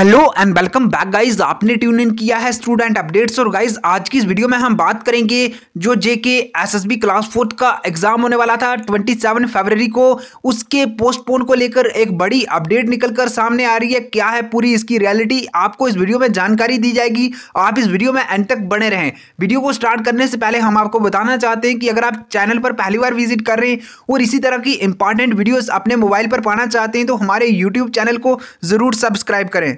hello and welcome back guys आपने tune in किया है स्टूडेंट अपडेट्स और गाइज आज की इस वीडियो में हम बात करेंगे जो जेके एसएसबी क्लास फोर्थ का एग्जाम होने वाला था 27 फरवरी को उसके पोस्टपोन को लेकर एक बड़ी अपडेट निकलकर सामने आ रही है क्या है पूरी इसकी रियलिटी आपको इस वीडियो में जानकारी दी जाएगी आप इस वीडियो में एंड तक बने रहें वीडियो को स्टार्ट करने से पहले हम आपको बताना चाहते हैं कि अगर आप चैनल पर पहली बार विजिट कर रहे हैं और इसी तरह की इंपॉर्टेंट वीडियोज़ अपने मोबाइल पर पाना चाहते हैं तो हमारे यूट्यूब चैनल को ज़रूर सब्सक्राइब करें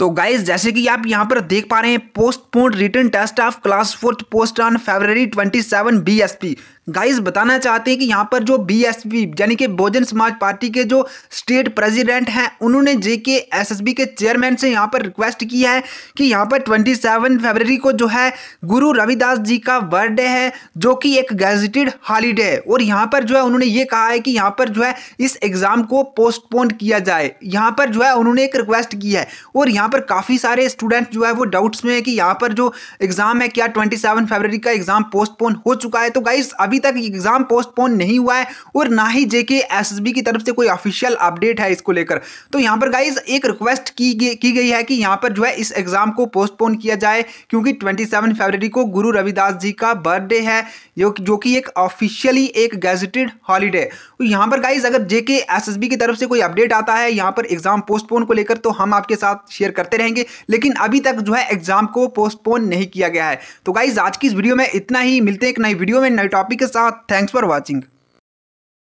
तो गाइज जैसे कि आप यहाँ पर देख पा रहे हैं postpone written test of class fourth post on February twenty seven B S P guys बताना चाहते हैं कि यहाँ पर जो बी एस पी यानी कि बहुजन समाज पार्टी के जो स्टेट प्रेसिडेंट हैं उन्होंने J K S S B के चेयरमैन से यहाँ पर रिक्वेस्ट की है कि यहाँ पर ट्वेंटी सेवन फेबररी को जो है गुरु रविदास जी का बर्थडे है जो कि एक गैजेटेड हॉलीडे है और यहाँ पर जो है उन्होंने ये कहा है कि यहाँ पर जो है इस एग्ज़ाम को पोस्टपोन किया जाए यहाँ पर जो है उन्होंने एक रिक्वेस्ट की है और यहाँ पर काफ़ी सारे स्टूडेंट जो है वो डाउट्स में है कि यहाँ पर जो एग्ज़ाम है क्या ट्वेंटी सेवन फरवरी का एग्ज़ाम पोस्टपोन हो चुका है तो गाइस अभी तक एग्ज़ाम पोस्टपोन नहीं हुआ है और ना ही जेके एस की तरफ से कोई ऑफिशियल अपडेट है इसको लेकर तो यहाँ पर गाइज एक रिक्वेस्ट की गई की गई है कि यहाँ पर जो है इस एग्ज़ाम को पोस्टपोन किया जाए क्योंकि ट्वेंटी फरवरी को गुरु रविदास जी का बर्थडे है जो कि एक ऑफिशियली एक गैजेटेड हॉलीडे तो यहाँ पर गाइज अगर जेके एस की तरफ से कोई अपडेट आता है यहाँ पर एग्ज़ाम पोस्टपोन को लेकर तो हम आपके साथ शेयर करते रहेंगे लेकिन अभी तक जो है एग्जाम को पोस्टपोन नहीं किया गया है तो गाइज आज की इस वीडियो में इतना ही मिलते हैं एक नई वीडियो में नए टॉपिक के साथ थैंक्स फॉर वॉचिंग